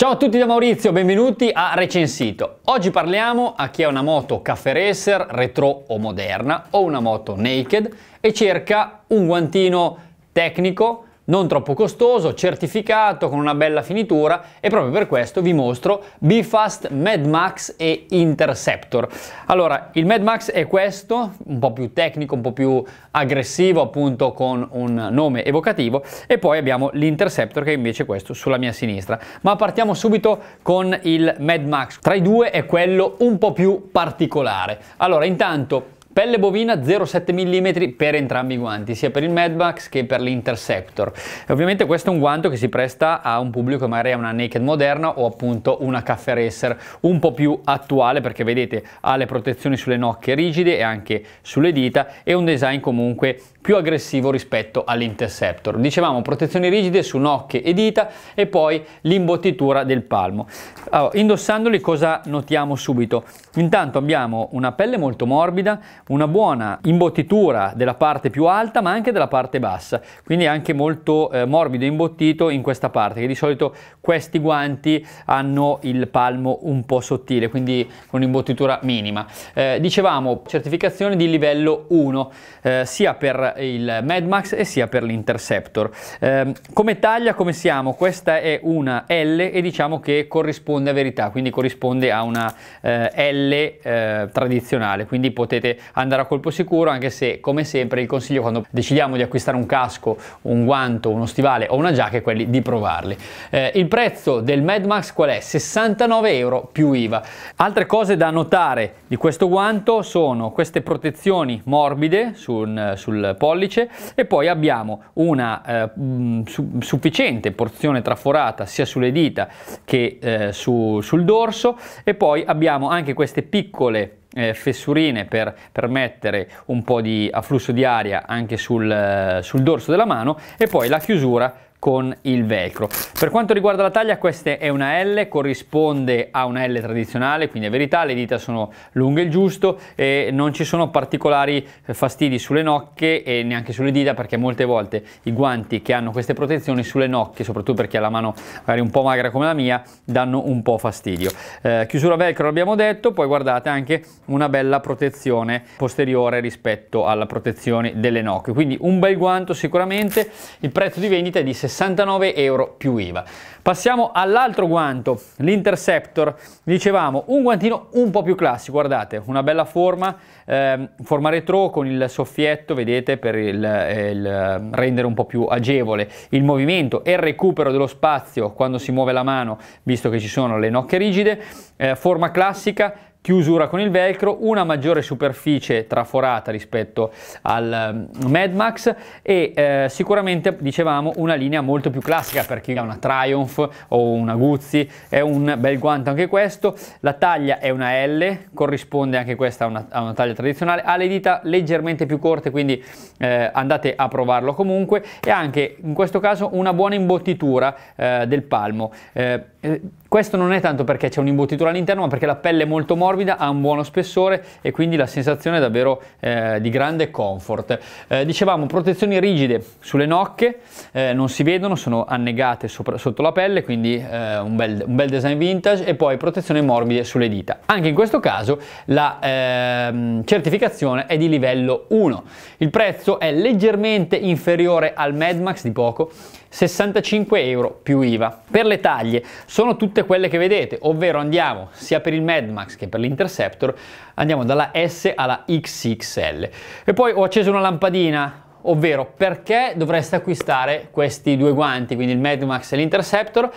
Ciao a tutti da Maurizio, benvenuti a Recensito. Oggi parliamo a chi ha una moto caffè racer, retro o moderna, o una moto naked e cerca un guantino tecnico non troppo costoso, certificato, con una bella finitura e proprio per questo vi mostro Bifast Mad Max e Interceptor. Allora, il Mad Max è questo, un po' più tecnico, un po' più aggressivo appunto con un nome evocativo e poi abbiamo l'Interceptor che è invece è questo sulla mia sinistra. Ma partiamo subito con il Mad Max. Tra i due è quello un po' più particolare. Allora, intanto Pelle bovina 0,7 mm per entrambi i guanti, sia per il Madmax che per l'Interceptor. E ovviamente questo è un guanto che si presta a un pubblico che magari ha una Naked moderna o appunto una Caffè Racer un po' più attuale perché vedete ha le protezioni sulle nocche rigide e anche sulle dita e un design comunque più aggressivo rispetto all'Interceptor. Dicevamo protezioni rigide su nocche e dita e poi l'imbottitura del palmo. Allora, indossandoli cosa notiamo subito? Intanto abbiamo una pelle molto morbida, una buona imbottitura della parte più alta ma anche della parte bassa, quindi anche molto eh, morbido e imbottito in questa parte, che di solito questi guanti hanno il palmo un po' sottile, quindi con imbottitura minima. Eh, dicevamo certificazione di livello 1, eh, sia per il MedMax e sia per l'Interceptor. Ehm, come taglia, come siamo? Questa è una L e diciamo che corrisponde a verità, quindi corrisponde a una eh, L eh, tradizionale, quindi potete andare a colpo sicuro, anche se come sempre il consiglio quando decidiamo di acquistare un casco, un guanto, uno stivale o una giacca è quelli di provarli. Eh, il prezzo del Mad Max qual è? 69 euro più IVA. Altre cose da notare di questo guanto sono queste protezioni morbide sul, sul pollice e poi abbiamo una eh, mm, su, sufficiente porzione traforata sia sulle dita che eh, su, sul dorso e poi abbiamo anche queste piccole eh, fessurine per permettere un po' di afflusso di aria anche sul, eh, sul dorso della mano e poi la chiusura con il velcro. Per quanto riguarda la taglia questa è una L, corrisponde a una L tradizionale, quindi è verità, le dita sono lunghe il giusto e non ci sono particolari eh, fastidi sulle nocche e neanche sulle dita perché molte volte i guanti che hanno queste protezioni sulle nocche, soprattutto perché ha la mano magari un po' magra come la mia, danno un po' fastidio. Eh, chiusura velcro l'abbiamo detto, poi guardate anche una bella protezione posteriore rispetto alla protezione delle nocche, quindi un bel guanto sicuramente, il prezzo di vendita è di 60 69 euro più IVA. Passiamo all'altro guanto, l'Interceptor. Dicevamo, un guantino un po' più classico, guardate, una bella forma, eh, forma retro con il soffietto, vedete, per il, eh, il ehm, rendere un po' più agevole il movimento e il recupero dello spazio quando si muove la mano, visto che ci sono le nocche rigide. Eh, forma classica, chiusura con il velcro, una maggiore superficie traforata rispetto al ehm, Mad Max e eh, sicuramente dicevamo una linea molto più classica per chi ha una Triumph o una Guzzi, è un bel guanto anche questo, la taglia è una L, corrisponde anche questa a una, a una taglia tradizionale, ha le dita leggermente più corte quindi eh, andate a provarlo comunque e anche in questo caso una buona imbottitura eh, del palmo eh, eh, questo non è tanto perché c'è un'imbottitura all'interno, ma perché la pelle è molto morbida, ha un buono spessore e quindi la sensazione è davvero eh, di grande comfort. Eh, dicevamo protezioni rigide sulle nocche, eh, non si vedono, sono annegate sopra, sotto la pelle, quindi eh, un bel, un, bel, design vintage e poi protezioni morbide sulle dita. Anche in questo caso la ehm, certificazione è di livello 1. Il prezzo è leggermente inferiore al Mad Max di poco 65 euro più IVA. Per le taglie sono tutte quelle che vedete, ovvero andiamo sia per il Mad Max che per l'Interceptor, andiamo dalla S alla XXL. E poi ho acceso una lampadina, ovvero perché dovreste acquistare questi due guanti, quindi il Mad Max e l'Interceptor,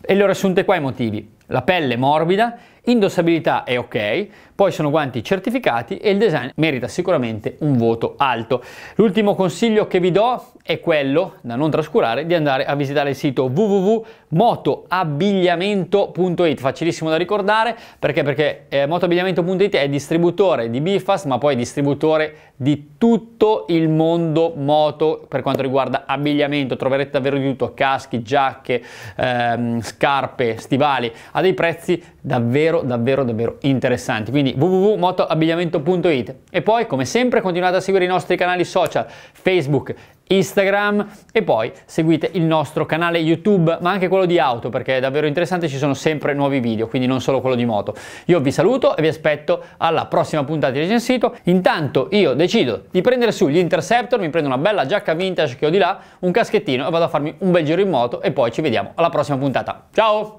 e le ho riassunte qua i motivi. La pelle morbida, Indossabilità è ok, poi sono guanti certificati e il design merita sicuramente un voto alto. L'ultimo consiglio che vi do è quello, da non trascurare, di andare a visitare il sito www.motoabbigliamento.it, facilissimo da ricordare perché, perché eh, motoabbigliamento.it è distributore di Bifast ma poi distributore di tutto il mondo moto per quanto riguarda abbigliamento, troverete davvero di tutto, caschi, giacche, ehm, scarpe, stivali, a dei prezzi davvero davvero davvero interessanti quindi www.motoabbigliamento.it e poi come sempre continuate a seguire i nostri canali social facebook instagram e poi seguite il nostro canale youtube ma anche quello di auto perché è davvero interessante ci sono sempre nuovi video quindi non solo quello di moto io vi saluto e vi aspetto alla prossima puntata di recensito intanto io decido di prendere su gli interceptor mi prendo una bella giacca vintage che ho di là un caschettino e vado a farmi un bel giro in moto e poi ci vediamo alla prossima puntata ciao